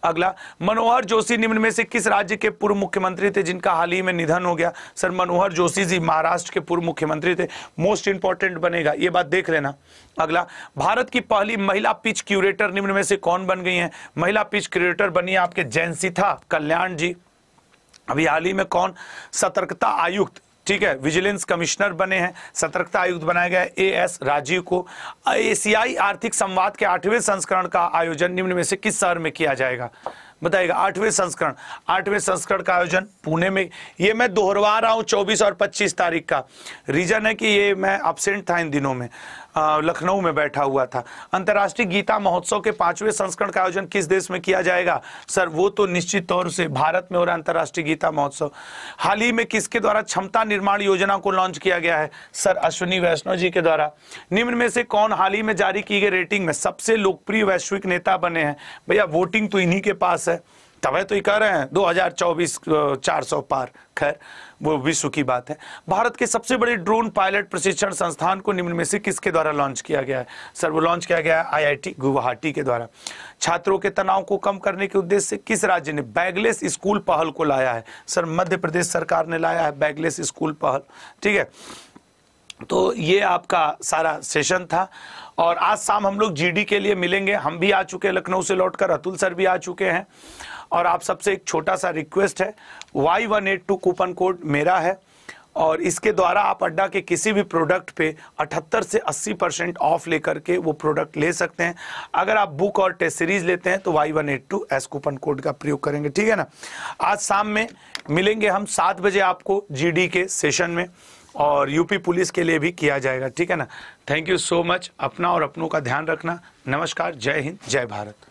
अगला मनोहर जोशी निम्न में से किस राज्य के पूर्व मुख्यमंत्री थे जिनका हाल ही में निधन हो गया सर मनोहर जोशी जी महाराष्ट्र के पूर्व मुख्यमंत्री थे मोस्ट इंपॉर्टेंट बनेगा ये बात देख लेना अगला भारत की पहली महिला पिच क्यूरेटर निम्न में से कौन बन गई है महिला पिच क्यूरेटर बनी है आपके जैनसिथा कल्याण जी अभी हाल ही में कौन सतर्कता आयुक्त ठीक है विजिलेंस कमिश्नर बने हैं सतर्कता आयुक्त बनाया गया ए एस राजीव को एशियाई आर्थिक संवाद के आठवें संस्करण का आयोजन निम्न में से किस शहर में किया जाएगा बताइएगा आठवें संस्करण आठवें संस्करण का आयोजन पुणे में ये मैं दोहरवा रहा हूँ चौबीस और पच्चीस तारीख का रीजन है कि ये मैं अब्सेंट था इन दिनों में लखनऊ में बैठा हुआ था अंतर्राष्ट्रीय गीता महोत्सव के पांचवें संस्करण का आयोजन किस देश में किया जाएगा सर वो तो निश्चित तौर से भारत में हो रहा अंतर्राष्ट्रीय गीता महोत्सव हाल ही में किसके द्वारा क्षमता निर्माण योजना को लॉन्च किया गया है सर अश्विनी वैष्णव जी के द्वारा निम्न में से कौन हाल ही में जारी की गई रेटिंग में सबसे लोकप्रिय वैश्विक नेता बने हैं भैया वोटिंग तो इन्हीं के पास है तब तो ही कह रहे हैं 2024 400 पार खैर वो विश्व की बात है भारत के सबसे बड़े ड्रोन पायलट प्रशिक्षण संस्थान को निम्न में से किसके द्वारा लॉन्च किया गया है सर वो लॉन्च किया गया है आईआईटी गुवाहाटी के द्वारा छात्रों के तनाव को कम करने के उद्देश्य से किस राज्य ने बैगलेस स्कूल पहल को लाया है सर मध्य प्रदेश सरकार ने लाया है बैगलेस स्कूल पहल ठीक है तो ये आपका सारा सेशन था और आज शाम हम लोग जी के लिए मिलेंगे हम भी आ चुके हैं लखनऊ से लौटकर अतुल सर भी आ चुके हैं और आप सबसे एक छोटा सा रिक्वेस्ट है Y one eight two coupon code मेरा है और इसके द्वारा आप अड्डा के किसी भी प्रोडक्ट पे 78 से 80 परसेंट ऑफ लेकर के वो प्रोडक्ट ले सकते हैं अगर आप बुक और टेस्ट सीरीज लेते हैं तो Y one eight two S coupon code का प्रयोग करेंगे ठीक है ना आज शाम में मिलेंगे हम सात बजे आपको जीडी के सेशन में और यूपी पुलिस के लिए भी किया जाएगा ठीक है ना थैंक यू सो मच अपना और अपनों का ध्यान रखना नमस्कार जय हिंद जय भारत